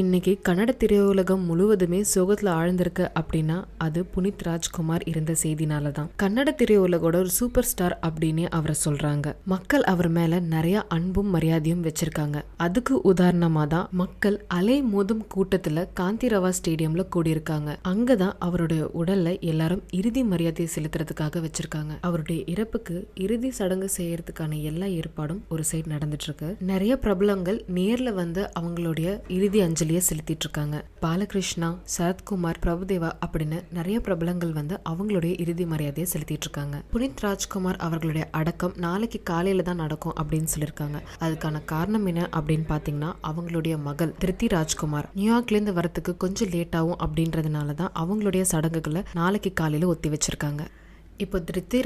இன்றைக்கி கன்னட திரையுலகம் முழுவதுமே சோகத்தில் ஆழ்ந்திருக்கு அப்படின்னா அது புனித் ராஜ்குமார் இருந்த செய்தினால தான் கன்னட திரையுலகோட ஒரு சூப்பர் ஸ்டார் அப்படின்னு அவரை சொல்கிறாங்க மக்கள் அவர் மேலே நிறைய அன்பும் மரியாதையும் வச்சுருக்காங்க அதுக்கு உதாரணமாக தான் மக்கள் அலை மோதும் கூட்டத்தில் காந்திரவா ஸ்டேடியமில் கூடியிருக்காங்க அங்கே தான் அவருடைய உடலில் எல்லாரும் இறுதி மரியாதையை செலுத்துறதுக்காக வச்சுருக்காங்க அவருடைய இறப்புக்கு இறுதி சடங்கு செய்யறதுக்கான எல்லா ஏற்பாடும் ஒரு சைடு நடந்துட்டு இருக்கு நிறைய பிரபலங்கள் நேரில் வந்து அவங்களுடைய இறுதி அஞ்சு அஞ்சலியை செலுத்திட்டு இருக்காங்க பாலகிருஷ்ணா சரத்குமார் பிரபுதேவா அப்படின்னு நிறைய பிரபலங்கள் வந்து அவங்களுடைய இறுதி மரியாதையை செலுத்திட்டு இருக்காங்க புனித் ராஜ்குமார் அவர்களுடைய அடக்கம் நாளைக்கு காலையில தான் நடக்கும் அப்படின்னு சொல்லியிருக்காங்க அதுக்கான காரணம் என்ன அப்படின்னு பார்த்தீங்கன்னா அவங்களுடைய மகள் திருத்தி ராஜ்குமார் நியூயார்க்லேருந்து வரத்துக்கு கொஞ்சம் லேட் அப்படின்றதுனால தான் அவங்களுடைய சடங்குகளை நாளைக்கு காலையில் ஒத்தி வச்சிருக்காங்க இப்போ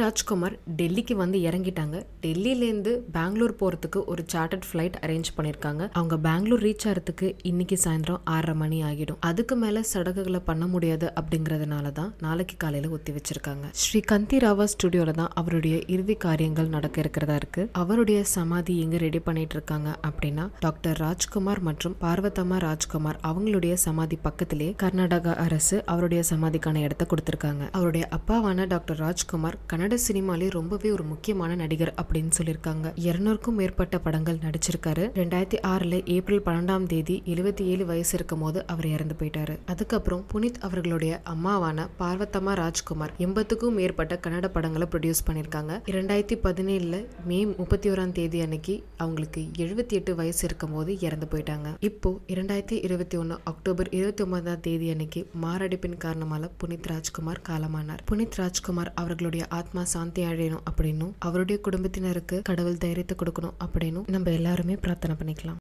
ராஜ்குமார் டெல்லிக்கு வந்து இறங்கிட்டாங்க டெல்லியிலேருந்து பெங்களூர் போகிறதுக்கு ஒரு சார்ட்டர்ட் ஃப்ளைட் அரேஞ்ச் பண்ணியிருக்காங்க அவங்க பெங்களூர் ரீச் ஆகிறதுக்கு இன்னைக்கு சாயந்தரம் ஆறரை மணி ஆகிடும் அதுக்கு மேலே சடங்குகளை பண்ண முடியாது அப்படிங்கிறதுனால தான் நாளைக்கு காலையில் ஒத்தி வச்சிருக்காங்க ஸ்ரீ கந்தி ராவா ஸ்டுடியோவில் தான் அவருடைய இறுதி காரியங்கள் நடக்க இருக்கிறதா இருக்கு அவருடைய சமாதி எங்கே ரெடி பண்ணிட்டு இருக்காங்க அப்படின்னா டாக்டர் ராஜ்குமார் மற்றும் பார்வத்தம்மா ராஜ்குமார் அவங்களுடைய சமாதி பக்கத்திலே கர்நாடக அரசு அவருடைய சமாதிக்கான இடத்த கொடுத்துருக்காங்க அவருடைய அப்பாவான டாக்டர் ராஜ் ராஜ்குமார் கன்னட சினிமாலே ரொம்பவே ஒரு முக்கியமான நடிகர் அப்படின்னு சொல்லியிருக்காங்க இருநூறுக்கும் மேற்பட்ட படங்கள் நடிச்சிருக்காரு ரெண்டாயிரத்தி ஆறுல ஏப்ரல் பன்னெண்டாம் தேதி எழுபத்தி ஏழு வயசு இருக்கும் போது அவர் இறந்து போயிட்டாரு அதுக்கப்புறம் புனித் அவர்களுடைய அம்மாவான பார்வத்தம்மா ராஜ்குமார் எண்பத்துக்கும் மேற்பட்ட கன்னட படங்களை ப்ரொடியூஸ் பண்ணியிருக்காங்க இரண்டாயிரத்தி பதினேழுல மே முப்பத்தி ஓராம் தேதி அன்னைக்கு அவங்களுக்கு எழுபத்தி எட்டு வயசு இருக்கும் போது இறந்து போயிட்டாங்க இப்போ இரண்டாயிரத்தி இருபத்தி ஒன்னு அக்டோபர் இருபத்தி ஒன்பதாம் தேதி அன்னைக்கு மாரடைப்பின் காரணமாக புனித் ராஜ்குமார் காலமானார் புனித் ராஜ்குமார் அவர்கள் அவர்களுடைய ஆத்மா சாந்தி அடையணும் அப்படின்னும் அவருடைய குடும்பத்தினருக்கு கடவுள் தைரியத்தை கொடுக்கணும் அப்படின்னும் நம்ம எல்லாருமே பிரார்த்தனை பண்ணிக்கலாம்